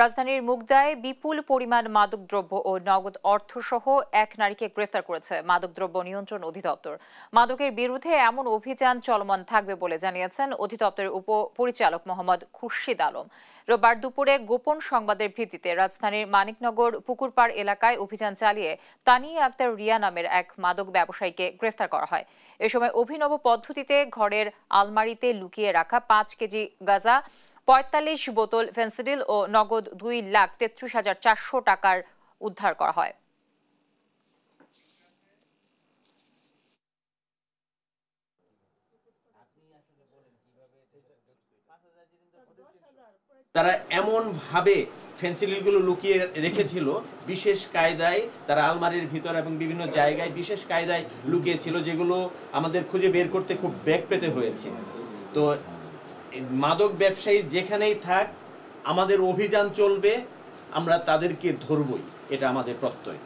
রাজধানীর মুগদায় বিপুল পরিমাণ মাদকদ্রব্য ও নগদ অর্থসহ এক নারীকে গ্রেফতার করেছে মাদকদ্রব্য নিয়ন্ত্রণ অধিদপ্তর মাদকের বিরুদ্ধে এমন অভিযান চলমান থাকবে বলে জানিয়েছেন অধিদপ্তরের উপপরিচালক মোহাম্মদ খুরশিদ আলম রোববার দুপুরে গোপন সংবাদের ভিত্তিতে রাজধানীর মানিকনগর পুকুরপাড় এলাকায় অভিযান চালিয়ে তানিয়া আক্তার রিয়া নামের এক মাদক ব্যবসায়ীকে গ্রেফতার করা হয় এ সময় অভিনব পদ্ধতিতে ঘরের আলমারিতে লুকিয়ে রাখা পাঁচ কেজি গাজা ৪৫ বোতল ফেন্সিডিল ও নগদ দুই লাখ তেত্রিশ হাজার চারশো টাকার উদ্ধার করা হয় তারা এমনভাবে ফেন্সিলিলগুলো লুকিয়ে রেখেছিল বিশেষ কায়দায় তারা আলমারির ভিতর এবং বিভিন্ন জায়গায় বিশেষ কায়দায় লুকিয়েছিল যেগুলো আমাদের খুঁজে বের করতে খুব বেগ পেতে হয়েছে তো মাদক ব্যবসায়ী যেখানেই থাক আমাদের অভিযান চলবে আমরা তাদেরকে ধরবই এটা আমাদের প্রত্যয়